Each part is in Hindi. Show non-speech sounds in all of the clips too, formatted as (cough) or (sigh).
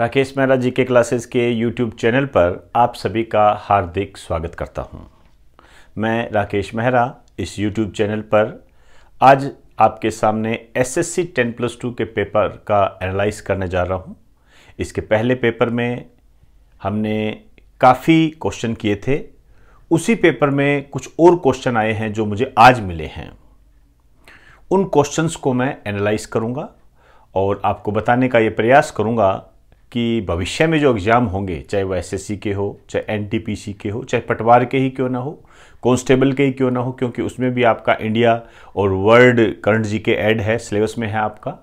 राकेश मेहरा जी के क्लासेस के यूट्यूब चैनल पर आप सभी का हार्दिक स्वागत करता हूं। मैं राकेश मेहरा इस यूट्यूब चैनल पर आज आपके सामने एसएससी 10 प्लस टू के पेपर का एनालाइज करने जा रहा हूं। इसके पहले पेपर में हमने काफ़ी क्वेश्चन किए थे उसी पेपर में कुछ और क्वेश्चन आए हैं जो मुझे आज मिले हैं उन क्वेश्चंस को मैं एनालाइज करूंगा और आपको बताने का ये प्रयास करूंगा कि भविष्य में जो एग्ज़ाम होंगे चाहे वो एसएससी के हो चाहे एनटीपीसी के हो चाहे पटवार के ही क्यों ना हो कॉन्स्टेबल के ही क्यों ना हो क्योंकि उसमें भी आपका इंडिया और वर्ल्ड करंट जी के ऐड है सिलेबस में है आपका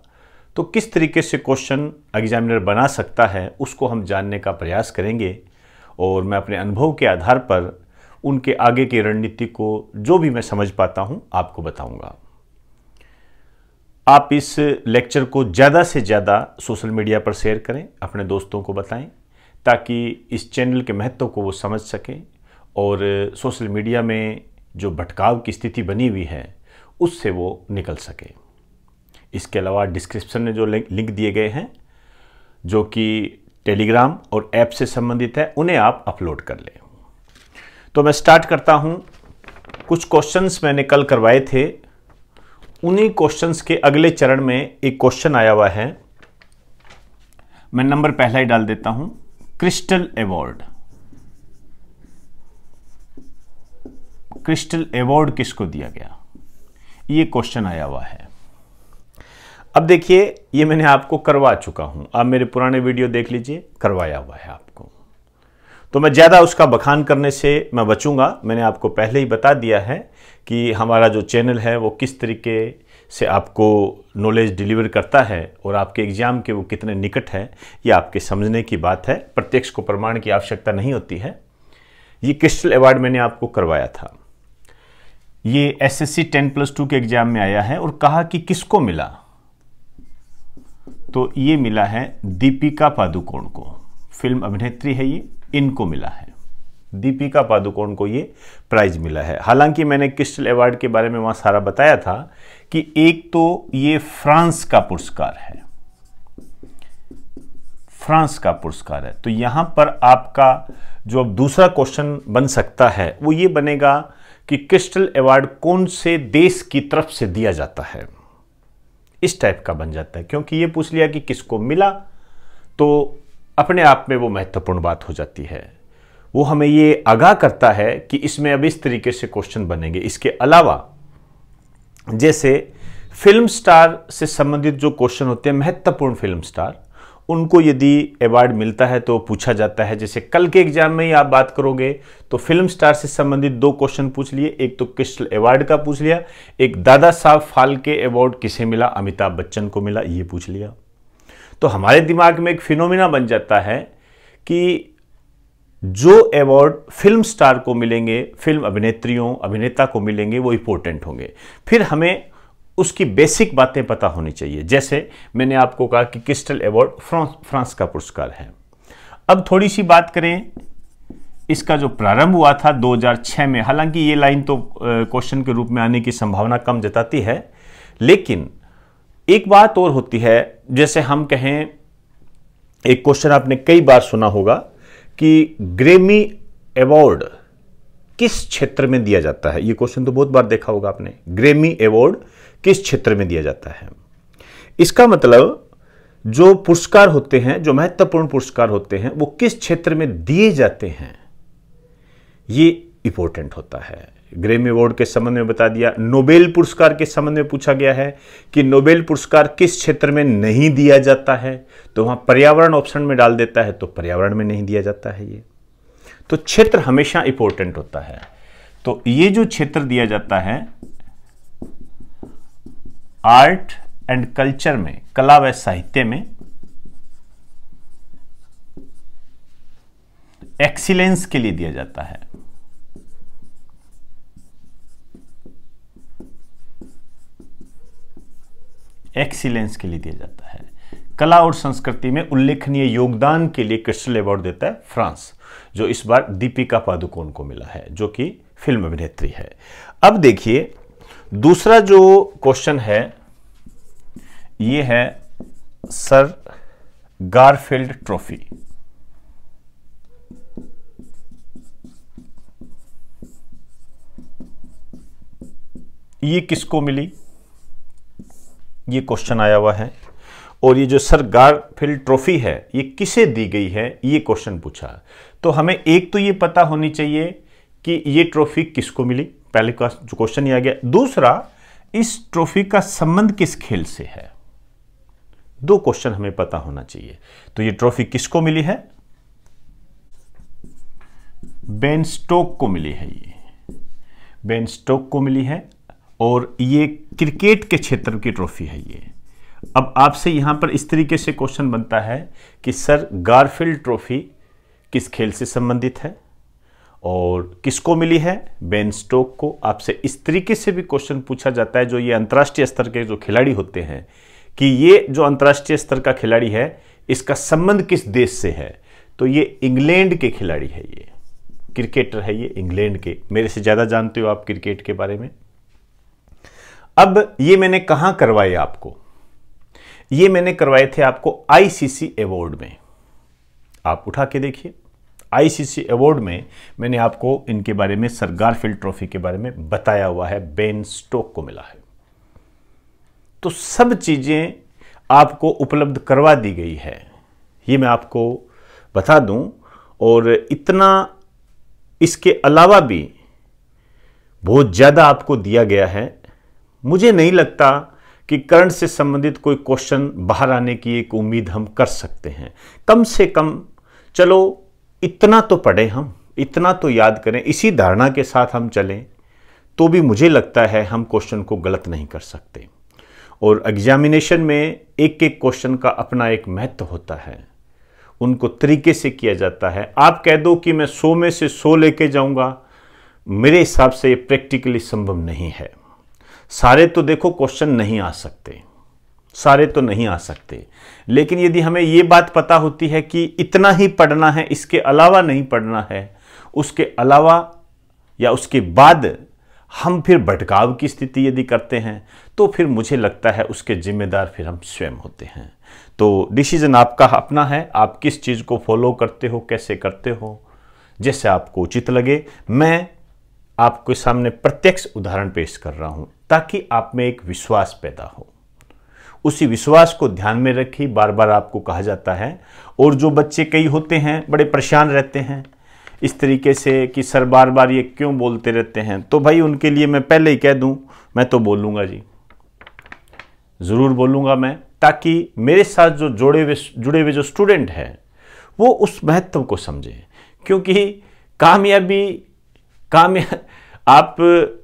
तो किस तरीके से क्वेश्चन एग्जामिनर बना सकता है उसको हम जानने का प्रयास करेंगे और मैं अपने अनुभव के आधार पर उनके आगे की रणनीति को जो भी मैं समझ पाता हूँ आपको बताऊँगा आप इस लेक्चर को ज़्यादा से ज़्यादा सोशल मीडिया पर शेयर करें अपने दोस्तों को बताएं ताकि इस चैनल के महत्व को वो समझ सकें और सोशल मीडिया में जो भटकाव की स्थिति बनी हुई है उससे वो निकल सके इसके अलावा डिस्क्रिप्शन में जो लिंक दिए गए हैं जो कि टेलीग्राम और ऐप से संबंधित है उन्हें आप अपलोड कर लें तो मैं स्टार्ट करता हूँ कुछ क्वेश्चंस मैंने कल करवाए थे उन्हीं क्वेश्चंस के अगले चरण में एक क्वेश्चन आया हुआ है मैं नंबर पहला ही डाल देता हूं क्रिस्टल अवार्ड क्रिस्टल अवार्ड किसको दिया गया ये क्वेश्चन आया हुआ है अब देखिए ये मैंने आपको करवा चुका हूं आप मेरे पुराने वीडियो देख लीजिए करवाया हुआ है आप तो मैं ज़्यादा उसका बखान करने से मैं बचूंगा मैंने आपको पहले ही बता दिया है कि हमारा जो चैनल है वो किस तरीके से आपको नॉलेज डिलीवर करता है और आपके एग्ज़ाम के वो कितने निकट है ये आपके समझने की बात है प्रत्यक्ष को प्रमाण की आवश्यकता नहीं होती है ये क्रिस्टल अवार्ड मैंने आपको करवाया था ये एसएससी 10 प्लस टू के एग्ज़ाम में आया है और कहा कि किसको मिला तो ये मिला है दीपिका पादुकोण को फिल्म अभिनेत्री है ये इनको मिला है दीपिका पादुकोण को ये प्राइज मिला है हालांकि मैंने क्रिस्टल अवार्ड के बारे में वहाँ सारा बताया था कि एक तो ये फ्रांस का पुरस्कार है फ्रांस का पुरस्कार है तो यहां पर आपका जो अब दूसरा क्वेश्चन बन सकता है वो ये बनेगा कि क्रिस्टल अवार्ड कौन से देश की तरफ से दिया जाता है इस टाइप का बन जाता है क्योंकि ये पूछ लिया कि किसको मिला तो अपने आप में वो महत्वपूर्ण बात हो जाती है वो हमें ये आगाह करता है कि इसमें अब इस तरीके से क्वेश्चन बनेंगे इसके अलावा जैसे फिल्म स्टार से संबंधित जो क्वेश्चन होते हैं महत्वपूर्ण फिल्म स्टार उनको यदि अवार्ड मिलता है तो पूछा जाता है जैसे कल के एग्जाम में ही आप बात करोगे तो फिल्म स्टार से संबंधित दो क्वेश्चन पूछ लिए एक तो कृष्ण अवार्ड का पूछ लिया एक दादा साहब फाल्के अवार्ड किसे मिला अमिताभ बच्चन को मिला ये पूछ लिया तो हमारे दिमाग में एक फिनोमिना बन जाता है कि जो अवार्ड फिल्म स्टार को मिलेंगे फिल्म अभिनेत्रियों अभिनेता को मिलेंगे वो इंपॉर्टेंट होंगे फिर हमें उसकी बेसिक बातें पता होनी चाहिए जैसे मैंने आपको कहा कि क्रिस्टल अवार्ड फ्रांस फ्रांस का पुरस्कार है अब थोड़ी सी बात करें इसका जो प्रारंभ हुआ था 2006 में हालांकि ये लाइन तो क्वेश्चन के रूप में आने की संभावना कम जताती है लेकिन एक बात और होती है जैसे हम कहें एक क्वेश्चन आपने कई बार सुना होगा कि ग्रेमी अवार्ड किस क्षेत्र में दिया जाता है यह क्वेश्चन तो बहुत बार देखा होगा आपने ग्रेमी अवार्ड किस क्षेत्र में दिया जाता है इसका मतलब जो पुरस्कार होते हैं जो महत्वपूर्ण पुरस्कार होते हैं वो किस क्षेत्र में दिए जाते हैं ये इंपॉर्टेंट होता है ग्रेमी अवार्ड के संबंध में बता दिया नोबेल पुरस्कार के संबंध में पूछा गया है कि नोबेल पुरस्कार किस क्षेत्र में नहीं दिया जाता है तो वहां पर्यावरण ऑप्शन में डाल देता है तो पर्यावरण में नहीं दिया जाता है ये तो क्षेत्र हमेशा इंपॉर्टेंट होता है तो ये जो क्षेत्र दिया जाता है आर्ट एंड कल्चर में कला व साहित्य में एक्सीलेंस के लिए दिया जाता है एक्सीलेंस के लिए दिया जाता है कला और संस्कृति में उल्लेखनीय योगदान के लिए क्रिस्टल अवार्ड देता है फ्रांस जो इस बार दीपिका पादुकोण को मिला है जो कि फिल्म अभिनेत्री है अब देखिए दूसरा जो क्वेश्चन है ये है सर गारफील्ड ट्रॉफी ये किसको मिली ये क्वेश्चन आया हुआ है और ये जो सर गारफील्ड ट्रॉफी है ये किसे दी गई है ये क्वेश्चन पूछा तो हमें एक तो ये पता होनी चाहिए कि ये ट्रॉफी किसको मिली पहले का जो क्वेश्चन आ गया दूसरा इस ट्रॉफी का संबंध किस खेल से है दो क्वेश्चन हमें पता होना चाहिए तो ये ट्रॉफी किसको मिली है बेन स्टोक को मिली है ये बेन स्टोक को मिली है और ये क्रिकेट के क्षेत्र की ट्रॉफी है ये अब आपसे यहाँ पर इस तरीके से क्वेश्चन बनता है कि सर गारफील्ड ट्रॉफी किस खेल से संबंधित है और किसको मिली है बेन स्टोक को आपसे इस तरीके से भी क्वेश्चन पूछा जाता है जो ये अंतर्राष्ट्रीय स्तर के जो खिलाड़ी होते हैं कि ये जो अंतर्राष्ट्रीय स्तर का खिलाड़ी है इसका संबंध किस देश से है तो ये इंग्लैंड के खिलाड़ी है ये क्रिकेटर है ये इंग्लैंड के मेरे से ज़्यादा जानते हो आप क्रिकेट के बारे में अब ये मैंने कहां करवाए आपको ये मैंने करवाए थे आपको आईसीसी अवार्ड में आप उठा के देखिए आईसीसी अवार्ड में मैंने आपको इनके बारे में सरगारफील्ड ट्रॉफी के बारे में बताया हुआ है बेन स्टोक को मिला है तो सब चीज़ें आपको उपलब्ध करवा दी गई है ये मैं आपको बता दूं और इतना इसके अलावा भी बहुत ज़्यादा आपको दिया गया है मुझे नहीं लगता कि करंट से संबंधित कोई क्वेश्चन बाहर आने की एक उम्मीद हम कर सकते हैं कम से कम चलो इतना तो पढ़ें हम इतना तो याद करें इसी धारणा के साथ हम चलें तो भी मुझे लगता है हम क्वेश्चन को गलत नहीं कर सकते और एग्जामिनेशन में एक एक क्वेश्चन का अपना एक महत्व होता है उनको तरीके से किया जाता है आप कह दो कि मैं सौ में से सौ लेके जाऊंगा मेरे हिसाब से ये प्रैक्टिकली संभव नहीं है सारे तो देखो क्वेश्चन नहीं आ सकते सारे तो नहीं आ सकते लेकिन यदि हमें ये बात पता होती है कि इतना ही पढ़ना है इसके अलावा नहीं पढ़ना है उसके अलावा या उसके बाद हम फिर भटकाव की स्थिति यदि करते हैं तो फिर मुझे लगता है उसके जिम्मेदार फिर हम स्वयं होते हैं तो डिसीज़न आपका अपना है आप किस चीज़ को फॉलो करते हो कैसे करते हो जैसे आपको उचित लगे मैं आपके सामने प्रत्यक्ष उदाहरण पेश कर रहा हूँ ताकि आप में एक विश्वास पैदा हो उसी विश्वास को ध्यान में रखिए बार बार आपको कहा जाता है और जो बच्चे कई होते हैं बड़े परेशान रहते हैं इस तरीके से कि सर बार बार ये क्यों बोलते रहते हैं तो भाई उनके लिए मैं पहले ही कह दूं मैं तो बोलूंगा जी ज़रूर बोलूंगा मैं ताकि मेरे साथ जो जोड़े हुए जुड़े हुए जो स्टूडेंट हैं वो उस महत्व को समझें क्योंकि कामयाबी कामया आप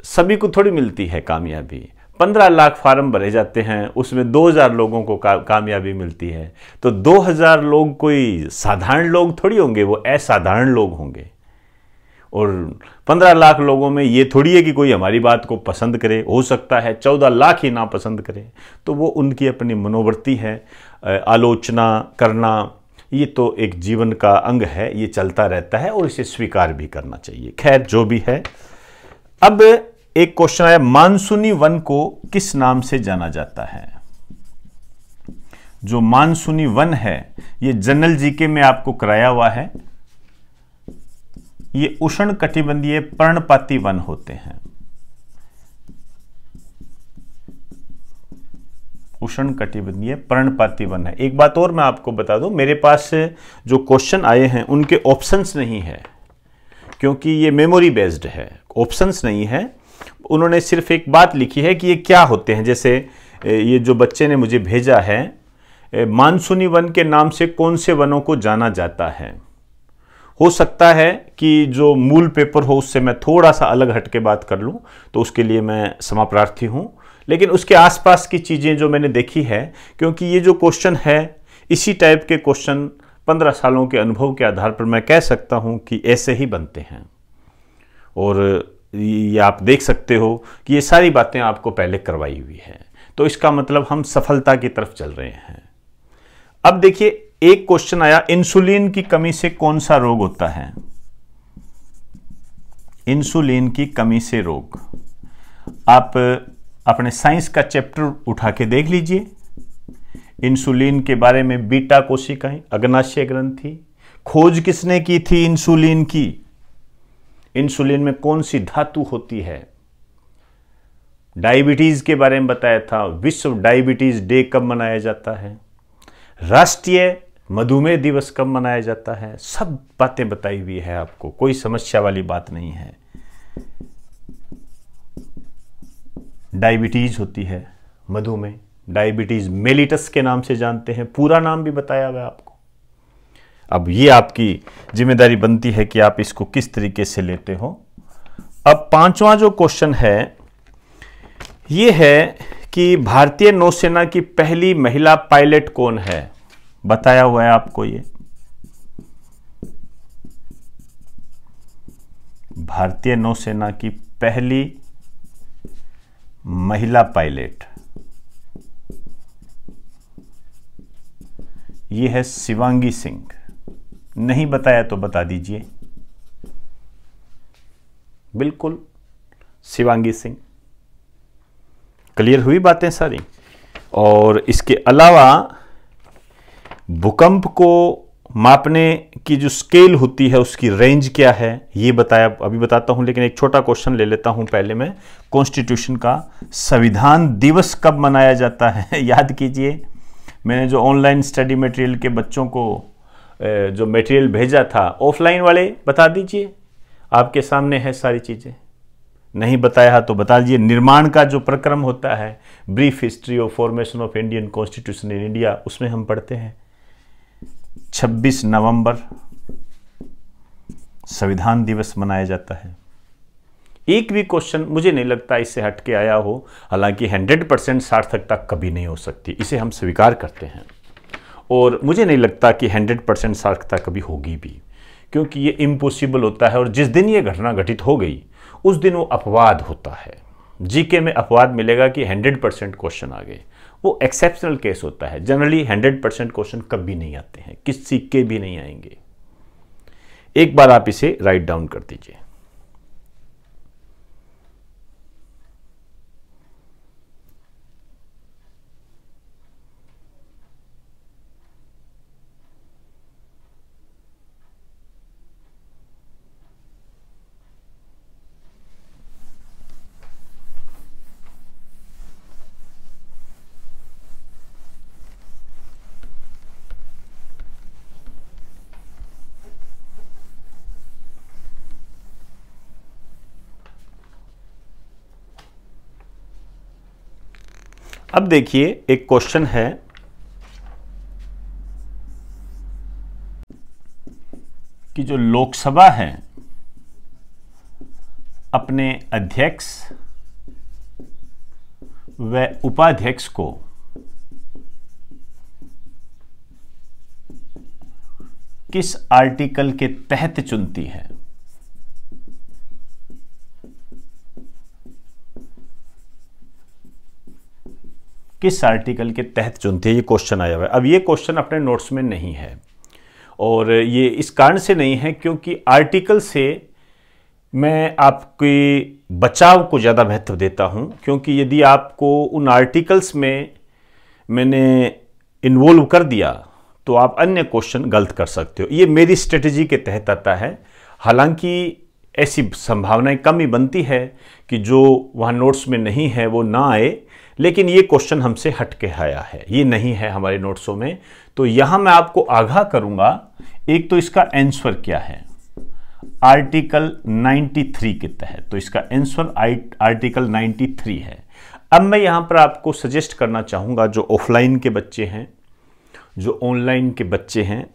सभी को थोड़ी मिलती है कामयाबी पंद्रह लाख फार्म भरे जाते हैं उसमें दो हज़ार लोगों को का, कामयाबी मिलती है तो दो हज़ार लोग कोई साधारण लोग थोड़ी होंगे वो असाधारण लोग होंगे और पंद्रह लाख लोगों में ये थोड़ी है कि कोई हमारी बात को पसंद करे हो सकता है चौदह लाख ही ना पसंद करे तो वो उनकी अपनी मनोवृत्ति है आलोचना करना ये तो एक जीवन का अंग है ये चलता रहता है और इसे स्वीकार भी करना चाहिए खैर जो भी है अब एक क्वेश्चन आया मानसूनी वन को किस नाम से जाना जाता है जो मानसूनी वन है ये जनरल जीके में आपको कराया हुआ है ये उष्ण कटिबंधीय पर्णपाती वन होते हैं उष्ण कटिबंधीय पर्णपाती वन है एक बात और मैं आपको बता दूं मेरे पास जो क्वेश्चन आए हैं उनके ऑप्शंस नहीं है क्योंकि ये मेमोरी बेस्ड है ऑप्शंस नहीं है उन्होंने सिर्फ एक बात लिखी है कि ये क्या होते हैं जैसे ये जो बच्चे ने मुझे भेजा है मानसूनी वन के नाम से कौन से वनों को जाना जाता है हो सकता है कि जो मूल पेपर हो उससे मैं थोड़ा सा अलग हट के बात कर लूँ तो उसके लिए मैं समाप्रार्थी प्रार्थी हूँ लेकिन उसके आसपास की चीज़ें जो मैंने देखी है क्योंकि ये जो क्वेश्चन है इसी टाइप के क्वेश्चन पंद्रह सालों के अनुभव के आधार पर मैं कह सकता हूँ कि ऐसे ही बनते हैं और ये आप देख सकते हो कि ये सारी बातें आपको पहले करवाई हुई है तो इसका मतलब हम सफलता की तरफ चल रहे हैं अब देखिए एक क्वेश्चन आया इंसुलिन की कमी से कौन सा रोग होता है इंसुलिन की कमी से रोग आप अपने साइंस का चैप्टर उठा के देख लीजिए इंसुलिन के बारे में बीटा कोशिकाएं अग्नाशय ग्रंथि खोज किसने की थी इंसुलिन की इंसुलिन में कौन सी धातु होती है डायबिटीज़ के बारे में बताया था विश्व डायबिटीज़ डे कब मनाया जाता है राष्ट्रीय मधुमेह दिवस कब मनाया जाता है सब बातें बताई हुई है आपको कोई समस्या वाली बात नहीं है डायबिटीज़ होती है मधुमेह डायबिटीज मेलिटस के नाम से जानते हैं पूरा नाम भी बताया हुआ आपको अब ये आपकी जिम्मेदारी बनती है कि आप इसको किस तरीके से लेते हो अब पांचवा जो क्वेश्चन है ये है कि भारतीय नौसेना की पहली महिला पायलट कौन है बताया हुआ है आपको ये भारतीय नौसेना की पहली महिला पायलट ये है शिवांगी सिंह नहीं बताया तो बता दीजिए बिल्कुल शिवांगी सिंह क्लियर हुई बातें सारी और इसके अलावा भूकंप को मापने की जो स्केल होती है उसकी रेंज क्या है ये बताया अभी बताता हूं लेकिन एक छोटा क्वेश्चन ले लेता हूं पहले मैं कॉन्स्टिट्यूशन का संविधान दिवस कब मनाया जाता है (laughs) याद कीजिए मैंने जो ऑनलाइन स्टडी मटेरियल के बच्चों को जो मटेरियल भेजा था ऑफलाइन वाले बता दीजिए आपके सामने है सारी चीज़ें नहीं बताया तो बता दीजिए निर्माण का जो प्रक्रम होता है brief history of formation of Indian constitution in India उसमें हम पढ़ते हैं 26 नवंबर संविधान दिवस मनाया जाता है एक भी क्वेश्चन मुझे नहीं लगता इससे हटके आया हो हालांकि 100 परसेंट सार्थकता कभी नहीं हो सकती इसे हम स्वीकार करते हैं और मुझे नहीं लगता कि 100 परसेंट सार्थकता कभी होगी भी क्योंकि ये इम्पॉसिबल होता है और जिस दिन ये घटना घटित हो गई उस दिन वो अपवाद होता है जीके में अपवाद मिलेगा कि 100 परसेंट क्वेश्चन आ गए वो एक्सेप्शनल केस होता है जनरली 100 परसेंट क्वेश्चन कभी नहीं आते हैं किसी के भी नहीं आएंगे एक बार आप इसे राइट डाउन कर दीजिए अब देखिए एक क्वेश्चन है कि जो लोकसभा है अपने अध्यक्ष व उपाध्यक्ष को किस आर्टिकल के तहत चुनती है किस आर्टिकल के तहत चुनती है ये क्वेश्चन आया हुआ है अब ये क्वेश्चन अपने नोट्स में नहीं है और ये इस कारण से नहीं है क्योंकि आर्टिकल से मैं आपके बचाव को ज़्यादा महत्व देता हूँ क्योंकि यदि आपको उन आर्टिकल्स में मैंने इन्वॉल्व कर दिया तो आप अन्य क्वेश्चन गलत कर सकते हो ये मेरी स्ट्रेटजी के तहत आता है हालांकि ऐसी संभावनाएं कम ही बनती है कि जो वहाँ नोट्स में नहीं है वो ना आए लेकिन ये क्वेश्चन हमसे हट के आया है ये नहीं है हमारे नोट्सों में तो यहां मैं आपको आगाह करूंगा एक तो इसका आंसर क्या है आर्टिकल 93 के तहत तो इसका आंसर आर्टिकल 93 है अब मैं यहां पर आपको सजेस्ट करना चाहूंगा जो ऑफलाइन के बच्चे हैं जो ऑनलाइन के बच्चे हैं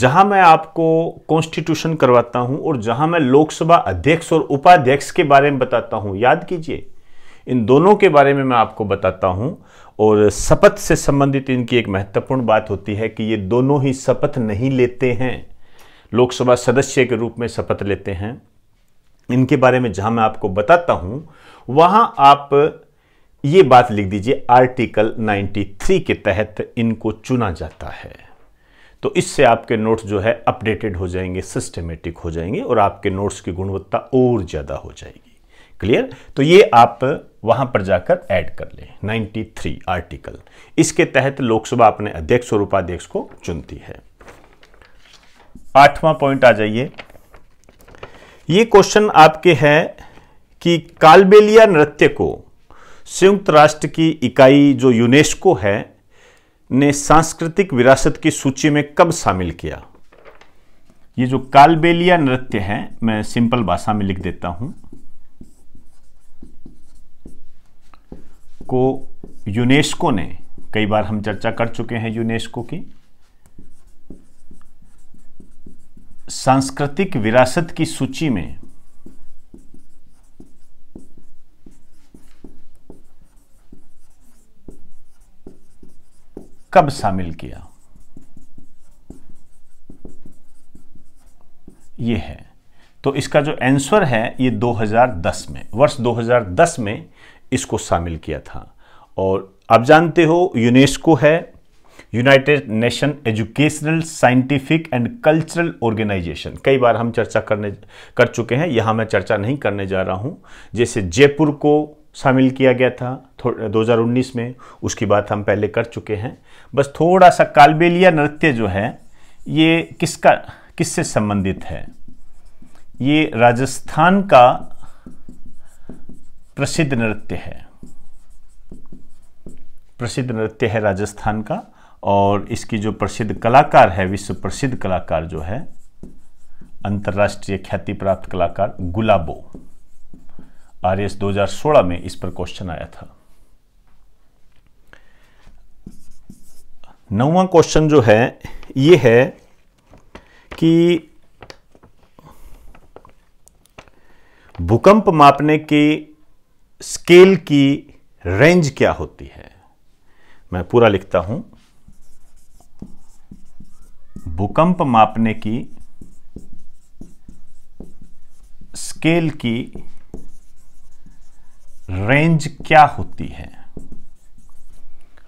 जहां मैं आपको कॉन्स्टिट्यूशन करवाता हूं और जहां मैं लोकसभा अध्यक्ष और उपाध्यक्ष के बारे में बताता हूं याद कीजिए इन दोनों के बारे में मैं आपको बताता हूं और शपथ से संबंधित इनकी एक महत्वपूर्ण बात होती है कि ये दोनों ही शपथ नहीं लेते हैं लोकसभा सदस्य के रूप में शपथ लेते हैं इनके बारे में जहां मैं आपको बताता हूं वहां आप ये बात लिख दीजिए आर्टिकल 93 के तहत इनको चुना जाता है तो इससे आपके नोट्स जो है अपडेटेड हो जाएंगे सिस्टमेटिक हो जाएंगे और आपके नोट्स की गुणवत्ता और ज़्यादा हो जाएगी क्लियर तो ये आप वहां पर जाकर ऐड कर ले 93 आर्टिकल इसके तहत लोकसभा अपने अध्यक्ष और उपाध्यक्ष को चुनती है आठवां पॉइंट आ जाइए ये क्वेश्चन आपके हैं कि कालबेलिया नृत्य को संयुक्त राष्ट्र की इकाई जो यूनेस्को है ने सांस्कृतिक विरासत की सूची में कब शामिल किया ये जो कालबेलिया नृत्य है मैं सिंपल भाषा में लिख देता हूं को यूनेस्को ने कई बार हम चर्चा कर चुके हैं यूनेस्को की सांस्कृतिक विरासत की सूची में कब शामिल किया यह है तो इसका जो आंसर है यह 2010 में वर्ष 2010 में इसको शामिल किया था और आप जानते हो यूनेस्को है United Nation educational scientific and cultural organisation कई बार हम चर्चा करने कर चुके हैं यहाँ मैं चर्चा नहीं करने जा रहा हूँ जैसे जयपुर को शामिल किया गया था 2019 में उसकी बात हम पहले कर चुके हैं बस थोड़ा सा कालबेलिया नृत्य जो है ये किसका किससे संबंधित है ये राजस्थान का प्रसिद्ध नृत्य है प्रसिद्ध नृत्य है राजस्थान का और इसकी जो प्रसिद्ध कलाकार है विश्व प्रसिद्ध कलाकार जो है अंतर्राष्ट्रीय ख्याति प्राप्त कलाकार गुलाबो आर एस 2016 में इस पर क्वेश्चन आया था नौवा क्वेश्चन जो है ये है कि भूकंप मापने की स्केल की रेंज क्या होती है मैं पूरा लिखता हूं भूकंप मापने की स्केल की रेंज क्या होती है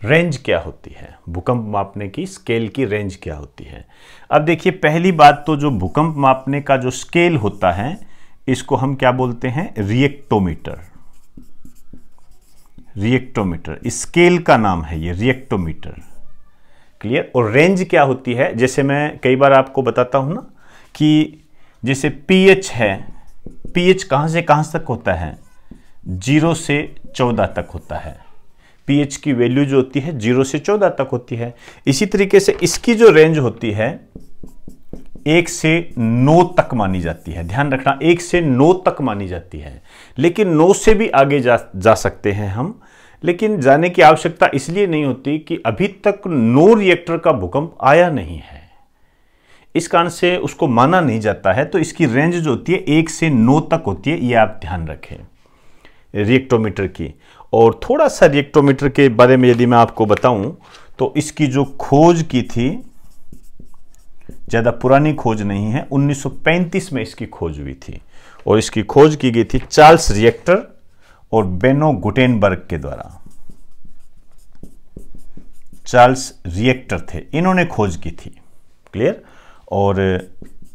रेंज क्या होती है भूकंप मापने की स्केल की रेंज क्या होती है अब देखिए पहली बात तो जो भूकंप मापने का जो स्केल होता है इसको हम क्या बोलते हैं रिएक्टोमीटर रिएक्टोमीटर स्केल का नाम है ये रिएक्टोमीटर क्लियर और रेंज क्या होती है जैसे मैं कई बार आपको बताता हूँ ना कि जैसे पीएच है पीएच कहाँ से कहाँ तक होता है जीरो से चौदह तक होता है पीएच की वैल्यू जो होती है जीरो से चौदह तक होती है इसी तरीके से इसकी जो रेंज होती है एक से नौ तक मानी जाती है ध्यान रखना एक से नौ तक मानी जाती है लेकिन नौ से भी आगे जा जा सकते हैं हम लेकिन जाने की आवश्यकता इसलिए नहीं होती कि अभी तक नो रिएक्टर का भूकंप आया नहीं है इस कारण से उसको माना नहीं जाता है तो इसकी रेंज जो होती है एक से नौ तक होती है ये आप ध्यान रखें रिएक्टोमीटर की और थोड़ा सा रिएक्टोमीटर के बारे में यदि मैं आपको बताऊं तो इसकी जो खोज की थी ज़्यादा पुरानी खोज नहीं है 1935 में इसकी खोज हुई थी और इसकी खोज की गई थी चार्ल्स रिएक्टर और बेनो गुटेनबर्ग के द्वारा चार्ल्स रिएक्टर थे इन्होंने खोज की थी क्लियर और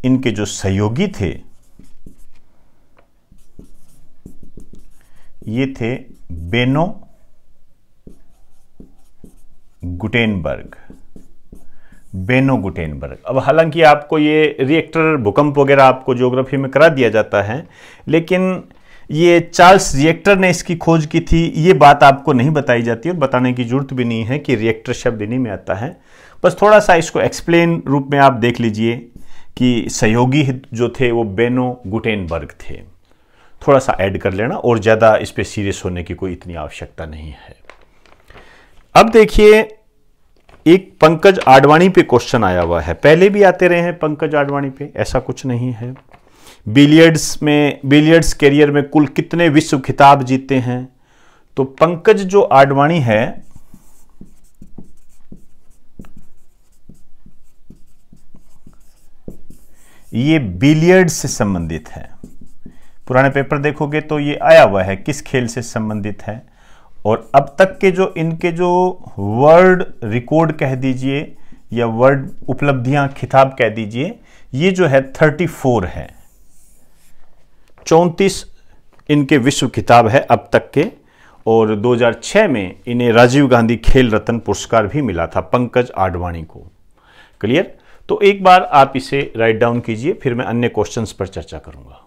इनके जो सहयोगी थे ये थे बेनो गुटेनबर्ग बेनो गुटेनबर्ग अब हालांकि आपको ये रिएक्टर भूकंप वगैरह आपको ज्योग्राफी में करा दिया जाता है लेकिन ये चार्ल्स रिएक्टर ने इसकी खोज की थी ये बात आपको नहीं बताई जाती और बताने की जरूरत भी नहीं है कि रिएक्टर शब्द इन्हीं में आता है बस थोड़ा सा इसको एक्सप्लेन रूप में आप देख लीजिए कि सहयोगी जो थे वो बेनो गुटेनबर्ग थे थोड़ा सा ऐड कर लेना और ज़्यादा इस पर सीरियस होने की कोई इतनी आवश्यकता नहीं है अब देखिए एक पंकज आडवाणी पे क्वेश्चन आया हुआ है पहले भी आते रहे हैं पंकज आडवाणी पे ऐसा कुछ नहीं है बिलियर्ड्स में बिलियर्ड्स कैरियर में कुल कितने विश्व खिताब जीते हैं तो पंकज जो आडवाणी है ये बिलियर्ड से संबंधित है पुराने पेपर देखोगे तो ये आया हुआ है किस खेल से संबंधित है और अब तक के जो इनके जो वर्ड रिकॉर्ड कह दीजिए या वर्ड उपलब्धियां खिताब कह दीजिए ये जो है 34 है चौंतीस इनके विश्व खिताब है अब तक के और 2006 में इन्हें राजीव गांधी खेल रत्न पुरस्कार भी मिला था पंकज आडवाणी को क्लियर तो एक बार आप इसे राइट डाउन कीजिए फिर मैं अन्य क्वेश्चंस पर चर्चा करूंगा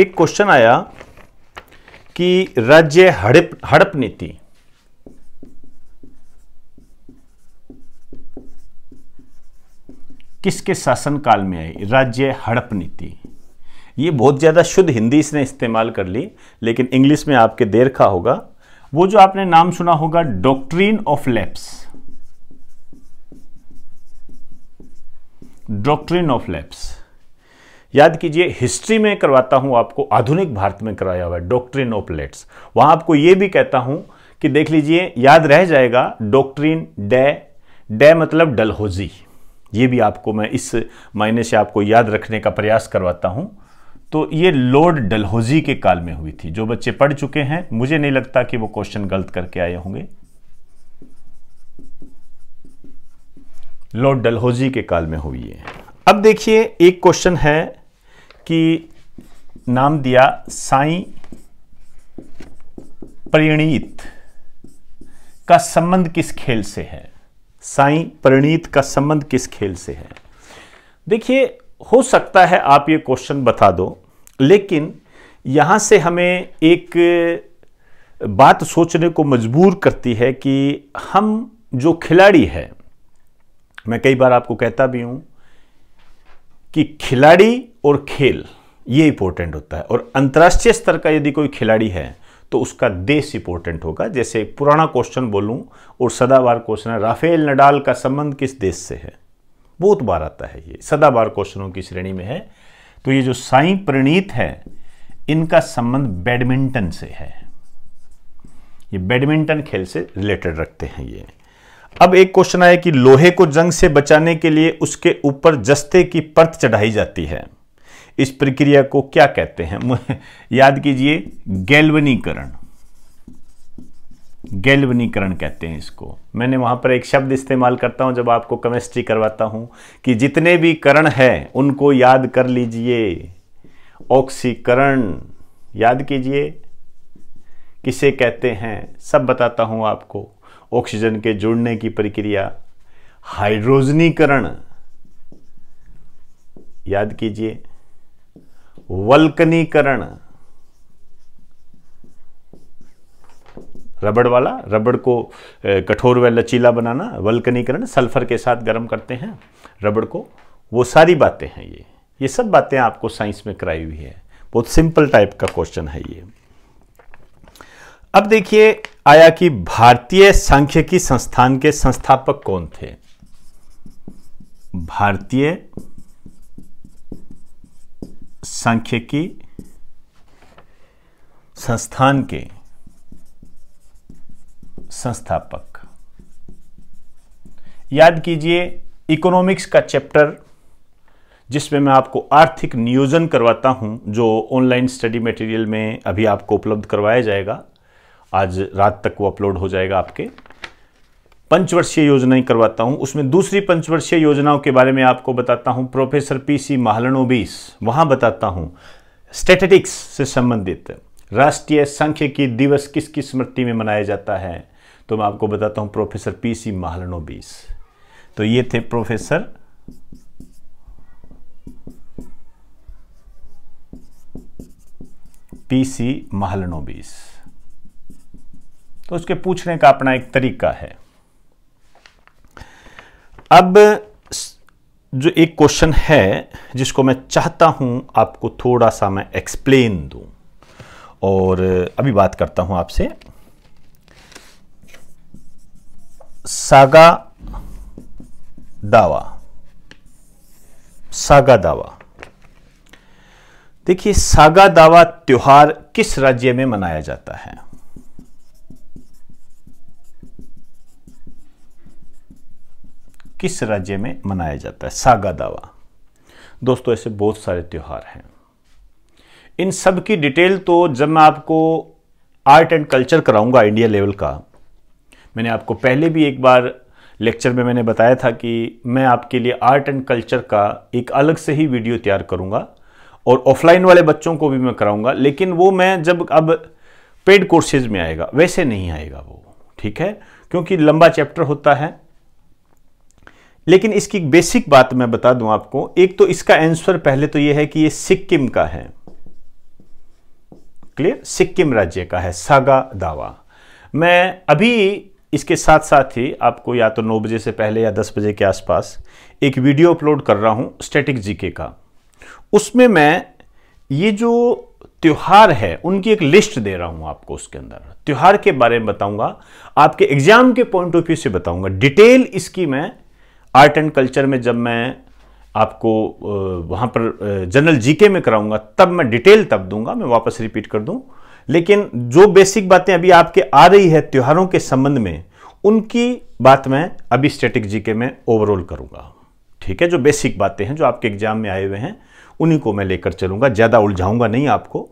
एक क्वेश्चन आया कि राज्य हड़प हड़प नीति किसके शासनकाल में आई राज्य हड़प नीति ये बहुत ज़्यादा शुद्ध हिंदी इसने इस्तेमाल कर ली लेकिन इंग्लिश में आपके देर होगा वो जो आपने नाम सुना होगा doctrine of lapse doctrine of lapse याद कीजिए हिस्ट्री में करवाता हूं आपको आधुनिक भारत में कराया हुआ है डॉक्ट्रिन ऑफ लेट्स वहां आपको यह भी कहता हूं कि देख लीजिए याद रह जाएगा डॉक्ट्रिन डे डे मतलब डलहोजी ये भी आपको मैं इस मायने से आपको याद रखने का प्रयास करवाता हूं तो ये लॉर्ड डलहोजी के काल में हुई थी जो बच्चे पढ़ चुके हैं मुझे नहीं लगता कि वो क्वेश्चन गलत करके आए होंगे लॉर्ड डलहोजी के काल में हुई है अब देखिए एक क्वेश्चन है कि नाम दिया साई परिणीत का संबंध किस खेल से है साई परिणीत का संबंध किस खेल से है देखिए हो सकता है आप ये क्वेश्चन बता दो लेकिन यहां से हमें एक बात सोचने को मजबूर करती है कि हम जो खिलाड़ी है मैं कई बार आपको कहता भी हूं कि खिलाड़ी और खेल ये इंपॉर्टेंट होता है और अंतर्राष्ट्रीय स्तर का यदि कोई खिलाड़ी है तो उसका देश इंपॉर्टेंट होगा जैसे पुराना क्वेश्चन बोलूं और सदाबार क्वेश्चन है राफेल नडाल का संबंध किस देश से है बहुत बार आता है ये सदाबार क्वेश्चनों की श्रेणी में है तो ये जो साई प्रणीत है इनका संबंध बैडमिंटन से है ये बैडमिंटन खेल से रिलेटेड रखते हैं ये अब एक क्वेश्चन आया कि लोहे को जंग से बचाने के लिए उसके ऊपर जस्ते की परत चढ़ाई जाती है इस प्रक्रिया को क्या कहते हैं याद कीजिए गैल्वनीकरण गैल्वनीकरण कहते हैं इसको मैंने वहां पर एक शब्द इस्तेमाल करता हूं जब आपको केमिस्ट्री करवाता हूं कि जितने भी करण हैं उनको याद कर लीजिए ऑक्सीकरण याद कीजिए किसे कहते हैं सब बताता हूं आपको ऑक्सीजन के जुड़ने की प्रक्रिया हाइड्रोजनीकरण याद कीजिए वल्कनीकरण रबड़ वाला रबड़ को कठोर व लचीला बनाना वल्कनीकरण सल्फर के साथ गर्म करते हैं रबड़ को वो सारी बातें हैं ये ये सब बातें आपको साइंस में कराई हुई है बहुत सिंपल टाइप का क्वेश्चन है ये अब देखिए आया कि भारतीय सांख्यिकी संस्थान के संस्थापक कौन थे भारतीय सांख्यिकी संस्थान के संस्थापक याद कीजिए इकोनॉमिक्स का चैप्टर जिसमें मैं आपको आर्थिक नियोजन करवाता हूं जो ऑनलाइन स्टडी मटेरियल में अभी आपको उपलब्ध करवाया जाएगा आज रात तक वो अपलोड हो जाएगा आपके पंचवर्षीय योजनाएं करवाता हूं उसमें दूसरी पंचवर्षीय योजनाओं के बारे में आपको बताता हूं प्रोफेसर पी सी महालनोबीस वहां बताता हूं स्टैटिटिक्स से संबंधित राष्ट्रीय सांख्यिकी दिवस किसकी स्मृति में मनाया जाता है तो मैं आपको बताता हूं प्रोफेसर पी सी महलनोबीस तो ये थे प्रोफेसर पी सी महलनोबीस तो उसके पूछने का अपना एक तरीका है अब जो एक क्वेश्चन है जिसको मैं चाहता हूं आपको थोड़ा सा मैं एक्सप्लेन दूं और अभी बात करता हूं आपसे सागा दावा सागा दावा देखिए सागा दावा त्यौहार किस राज्य में मनाया जाता है किस राज्य में मनाया जाता है सागा दावा दोस्तों ऐसे बहुत सारे त्यौहार हैं इन सब की डिटेल तो जब मैं आपको आर्ट एंड कल्चर कराऊंगा इंडिया लेवल का मैंने आपको पहले भी एक बार लेक्चर में मैंने बताया था कि मैं आपके लिए आर्ट एंड कल्चर का एक अलग से ही वीडियो तैयार करूंगा और ऑफलाइन वाले बच्चों को भी मैं कराऊंगा लेकिन वो मैं जब अब पेड कोर्सेज में आएगा वैसे नहीं आएगा वो ठीक है क्योंकि लंबा चैप्टर होता है लेकिन इसकी बेसिक बात मैं बता दूं आपको एक तो इसका आंसर पहले तो यह है कि यह सिक्किम का है क्लियर सिक्किम राज्य का है सागा दावा मैं अभी इसके साथ साथ ही आपको या तो 9 बजे से पहले या 10 बजे के आसपास एक वीडियो अपलोड कर रहा हूं स्टैटिक जीके का उसमें मैं ये जो त्यौहार है उनकी एक लिस्ट दे रहा हूं आपको उसके अंदर त्यौहार के बारे में बताऊंगा आपके एग्जाम के पॉइंट ऑफ व्यू से बताऊंगा डिटेल इसकी मैं आर्ट एंड कल्चर में जब मैं आपको वहाँ पर जनरल जीके में कराऊंगा तब मैं डिटेल तब दूंगा मैं वापस रिपीट कर दूं लेकिन जो बेसिक बातें अभी आपके आ रही है त्योहारों के संबंध में उनकी बात मैं अभी स्टेटिक जीके में ओवरऑल करूंगा ठीक है जो बेसिक बातें हैं जो आपके एग्जाम में आए हुए हैं उन्हीं को मैं लेकर चलूंगा ज़्यादा उलझाऊंगा नहीं आपको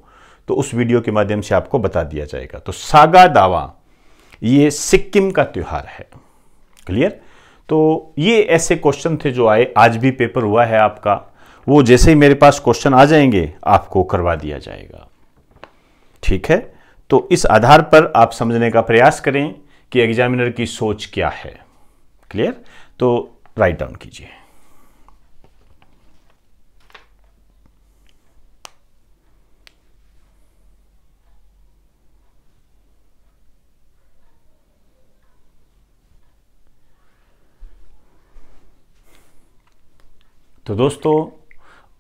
तो उस वीडियो के माध्यम से आपको बता दिया जाएगा तो सागा दावा ये सिक्किम का त्यौहार है क्लियर तो ये ऐसे क्वेश्चन थे जो आए आज भी पेपर हुआ है आपका वो जैसे ही मेरे पास क्वेश्चन आ जाएंगे आपको करवा दिया जाएगा ठीक है तो इस आधार पर आप समझने का प्रयास करें कि एग्जामिनर की सोच क्या है क्लियर तो राइट डाउन कीजिए तो दोस्तों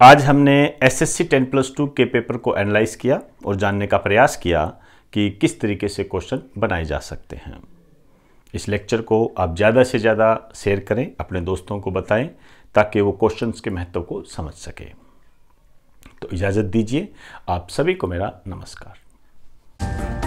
आज हमने S S C ten plus two के पेपर को एनालाइज किया और जानने का प्रयास किया कि किस तरीके से क्वेश्चन बनाए जा सकते हैं इस लेक्चर को आप ज़्यादा से ज़्यादा शेयर करें अपने दोस्तों को बताएं ताकि वो क्वेश्चंस के महत्व को समझ सके तो इजाज़त दीजिए आप सभी को मेरा नमस्कार